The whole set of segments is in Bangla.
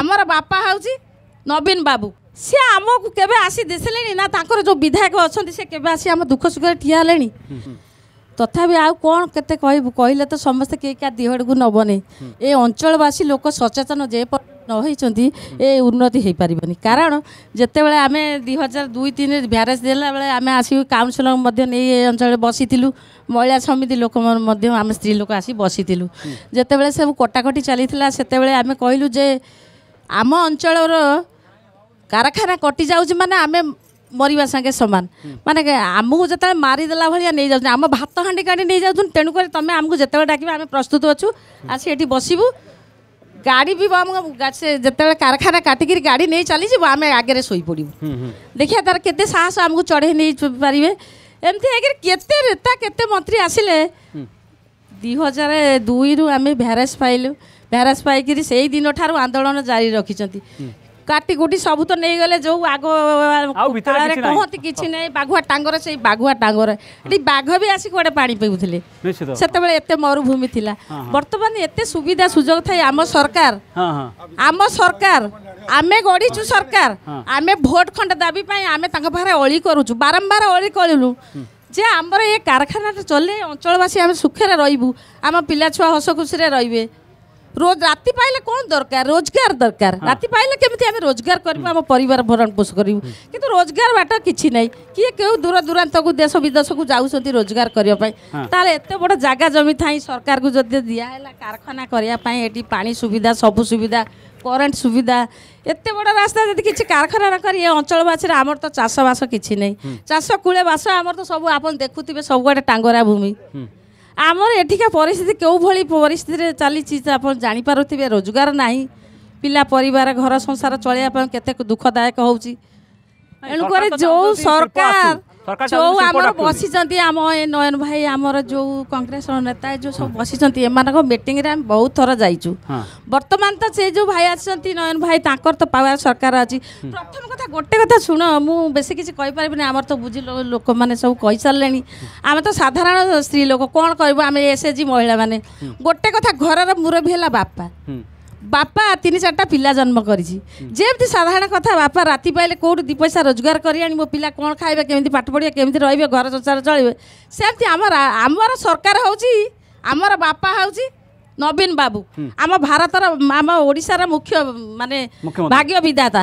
আমার বাপা হচ্ছে নবীন বাবু সি আমাকে কেবে আসি দিছিলে না তাঁর যে বিধায়ক অনেক সে কেবে আসি আমার দুঃখ সুখে ঠিয়া হলে তথাপি আউ কোণ কেতে কহবু কহিলে তো সমস্তে কে কে দেহড়কু নবনি এ অঞ্চলবাসী লোক সচেতন যে নহইছন্তি এ উন্নতি হয়ে পারিবনি কারণ যেতবে আমি দুই হাজার দুই তিন ভ্যারেজ দেলাবেলে আমি আসি কাউন্সিলর মধ্যে নেই এ অঞ্চলে বসিলু মহিলা সমিতি লোক মধ্যে আমি স্ত্রী লোক আসি বসিলু যেতবে সব কটাকটি চালিয়েছিল সেতবে আমি কহিলু যে ଆମ ଅଞ୍ଚଳର କାରଖାନା କଟିଯାଉଛି ମାନେ ଆମେ ମରିବା ସାଙ୍ଗେ ସମାନ ମାନେ ଆମକୁ ଯେତେବେଳେ ମାରିଦେଲା ଭଳିଆ ନେଇଯାଉଛନ୍ତି ଆମ ଭାତ ହାଣ୍ଡି କାଢ଼ି ନେଇଯାଉଛନ୍ତି ତେଣୁକରି ତୁମେ ଆମକୁ ଯେତେବେଳେ ଡାକିବେ ଆମେ ପ୍ରସ୍ତୁତ ଅଛୁ ଆସି ଏଠି ବସିବୁ ଗାଡ଼ି ବି ଆମ ସେ ଯେତେବେଳେ କାରଖାନା କାଟିକିରି ଗାଡ଼ି ନେଇ ଚାଲିଯିବ ଆମେ ଆଗରେ ଶୋଇପଡ଼ିବୁ ଦେଖିବା ତାର କେତେ ସାହସ ଆମକୁ ଚଢ଼େଇ ନେଇ ପାରିବେ ଏମିତି ହେଇକିରି କେତେ ନେତା କେତେ ମନ୍ତ୍ରୀ ଆସିଲେ ଦୁଇ ହଜାର ଦୁଇରୁ ଆମେ ଭ୍ୟାରେଜ୍ ପାଇଲୁ ଭ୍ୟାରେଜ୍ ପାଇକିରି ସେଇ ଦିନଠାରୁ ଆନ୍ଦୋଳନ ଜାରି ରଖିଛନ୍ତି କାଟିକୁଟି ସବୁ ତ ନେଇଗଲେ ଯେଉଁ ଆଗ କାଳରେ କହନ୍ତି କିଛି ନାହିଁ ବାଘୁଆ ଟାଙ୍ଗରେ ସେଇ ବାଘୁଆ ଟାଙ୍ଗରେ ଏଠି ବାଘ ବି ଆସି କୁଆଡ଼େ ପାଣି ପିଉଥିଲେ ସେତେବେଳେ ଏତେ ମରୁଭୂମି ଥିଲା ବର୍ତ୍ତମାନ ଏତେ ସୁବିଧା ସୁଯୋଗ ଥାଏ ଆମ ସରକାର ଆମ ସରକାର ଆମେ ଗଢ଼ିଛୁ ସରକାର ଆମେ ଭୋଟ ଖଣ୍ଡେ ଦାବି ପାଇଁ ଆମେ ତାଙ୍କ ପାଖରେ ଅଳି କରୁଛୁ ବାରମ୍ବାର ଅଳି କରିଲୁ যে আমার এ কারখানাটা চলে অঞ্চলবাসী আমি সুখে রহবু আমার পিলা ছুয়া হস খুশি রহবে রোজ রাতে পাইলে কোণ দরকার রোজগার দরকার রাতে পাইলে কেমিতি আমি রোজগার করবু আমার পরিবার ভরণ পোষণ করবু কিন্তু রোজগার বাট কিছু নাই কি কেউ দূর দূরান্ত দেশ বিদেশক যাচ্ছেন রোজগার করা তাহলে এত বড় জায়গা জমি থাই সরকারকে যদি দিয়া হল কারখানা করা এটি পাঁচ সুবিধা সবু সুবিধা କରେଣ୍ଟ ସୁବିଧା ଏତେ ବଡ଼ ରାସ୍ତା ଯଦି କିଛି କାରଖାନା ନ କରି ଏ ଅଞ୍ଚଳବାସୀରେ ଆମର ତ ଚାଷବାସ କିଛି ନାହିଁ ଚାଷ କୂଳେ ବାସ ଆମର ତ ସବୁ ଆପଣ ଦେଖୁଥିବେ ସବୁଆଡ଼େ ଟାଙ୍ଗରା ଭୂମି ଆମର ଏଠିକା ପରିସ୍ଥିତି କେଉଁଭଳି ପରିସ୍ଥିତିରେ ଚାଲିଛି ଆପଣ ଜାଣିପାରୁଥିବେ ରୋଜଗାର ନାହିଁ ପିଲା ପରିବାର ଘର ସଂସାର ଚଳିବା ପାଇଁ କେତେ ଦୁଃଖଦାୟକ ହେଉଛି ଏଣୁକରି ଯେଉଁ ସରକାର ଯେଉଁ ଆମର ବସିଛନ୍ତି ଆମ ଏ ନୟନ ଭାଇ ଆମର ଯେଉଁ କଂଗ୍ରେସ ନେତା ଯେଉଁ ସବୁ ବସିଛନ୍ତି ଏମାନଙ୍କ ମିଟିଂରେ ଆମେ ବହୁତ ଥର ଯାଇଛୁ ବର୍ତ୍ତମାନ ତ ସେ ଯେଉଁ ଭାଇ ଆସିଛନ୍ତି ନୟନ ଭାଇ ତାଙ୍କର ତ ପାୱାର ସରକାର ଅଛି ପ୍ରଥମ କଥା ଗୋଟେ କଥା ଶୁଣ ମୁଁ ବେଶୀ କିଛି କହିପାରିବିନି ଆମର ତ ବୁଝିଲ ଲୋକମାନେ ସବୁ କହିସାରିଲେଣି ଆମେ ତ ସାଧାରଣ ସ୍ତ୍ରୀ ଲୋକ କ'ଣ କହିବୁ ଆମେ ଏସ୍ ଏଚ୍ ଜି ମହିଳାମାନେ ଗୋଟେ କଥା ଘରର ମୁରବୀ ହେଲା ବାପା ବାପା ତିନି ଚାରିଟା ପିଲା ଜନ୍ମ କରିଛି ଯେମିତି ସାଧାରଣ କଥା ବାପା ରାତି ପାଇଲେ କେଉଁଠି ଦୁଇ ପଇସା ରୋଜଗାର କରି ଆଣି ମୋ ପିଲା କ'ଣ ଖାଇବେ କେମିତି ପାଠ ପଢ଼ିବେ କେମିତି ରହିବେ ଘର ସଂସାର ଚଳିବେ ସେମିତି ଆମର ଆମର ସରକାର ହେଉଛି ଆମର ବାପା ହେଉଛି ନବୀନ ବାବୁ ଆମ ଭାରତର ଆମ ଓଡ଼ିଶାର ମୁଖ୍ୟ ମାନେ ଭାଗ୍ୟ ବିଧାତା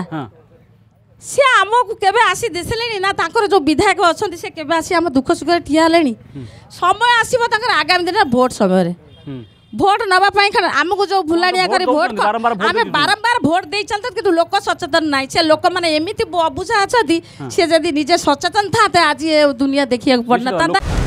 সে আমাকে কেবে আসি দেশলে না তাঁর যে বিধায়ক অনেক সে কেবে আসি আমার দুঃখ সুখে ঠিয়া হলে সময় আসব তাঁর আগামী দিনের ভোট সময় ভোট নেওয়া পাই আমি যে ভুলাণিয়া করে ভোট আমি বারম্বার ভোট দিয়ে চাল কিন্তু লোক সচেতন নাই সে লোক মানে এমিতি অবুঝা অনেক সে যদি নিজে সচেতন থাকে আজ এ দুনিয়া দেখা পড়ে না